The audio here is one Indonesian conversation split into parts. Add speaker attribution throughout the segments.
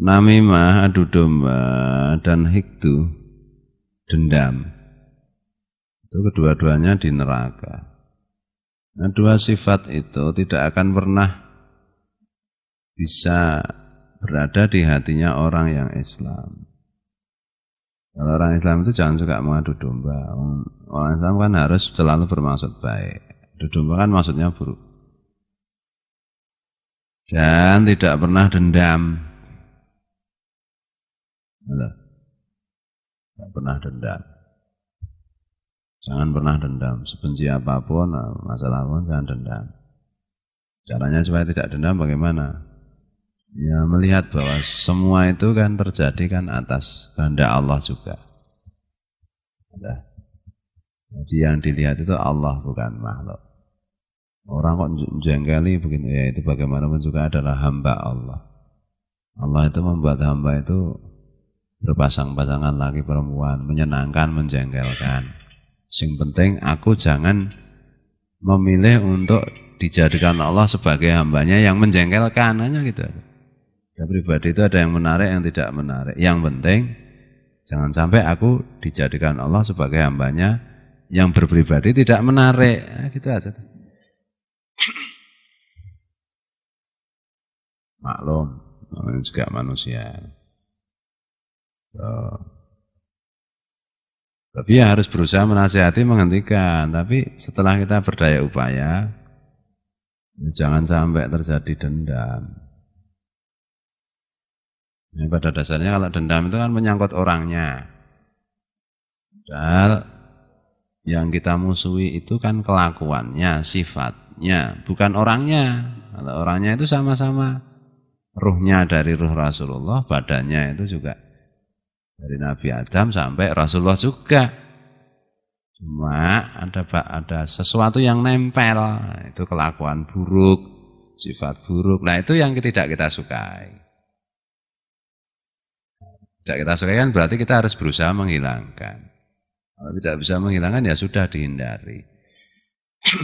Speaker 1: namimah adu domba dan hiktu dendam itu kedua-duanya di neraka nah, dua sifat itu tidak akan pernah bisa berada di hatinya orang yang Islam kalau orang Islam itu jangan suka mengadu domba orang Islam kan harus selalu bermaksud baik adu domba kan maksudnya buruk dan tidak pernah dendam tidak pernah dendam. Jangan pernah dendam. Sebenci apapun, eh, masalah pun jangan dendam. Caranya supaya tidak dendam bagaimana? Ya melihat bahwa semua itu kan terjadi kan atas kehendak Allah juga. ada. jadi yang dilihat itu Allah bukan makhluk. Orang kok jenggali begini ya itu bagaimanapun juga adalah hamba Allah. Allah itu membuat hamba itu berpasang-pasangan laki perempuan, menyenangkan, menjengkelkan. Sing penting aku jangan memilih untuk dijadikan Allah sebagai hambanya yang menjengkelkan hanya gitu. Ya, pribadi itu ada yang menarik, yang tidak menarik. Yang penting jangan sampai aku dijadikan Allah sebagai hambanya yang berpribadi tidak menarik. Nah, gitu aja. Maklum, juga manusia. So. Tapi ya harus berusaha menasihati menghentikan. Tapi setelah kita berdaya upaya, ya jangan sampai terjadi dendam. Ini pada dasarnya kalau dendam itu kan menyangkut orangnya. Padahal yang kita musuhi itu kan kelakuannya, sifatnya, bukan orangnya. Kalau orangnya itu sama-sama ruhnya dari ruh Rasulullah, badannya itu juga dari Nabi Adam sampai Rasulullah juga cuma ada ada sesuatu yang nempel nah, itu kelakuan buruk sifat buruk nah itu yang tidak kita sukai tidak kita sukai kan berarti kita harus berusaha menghilangkan kalau tidak bisa menghilangkan ya sudah dihindari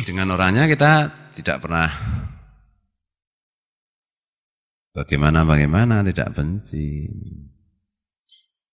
Speaker 1: dengan orangnya kita tidak pernah bagaimana-bagaimana tidak benci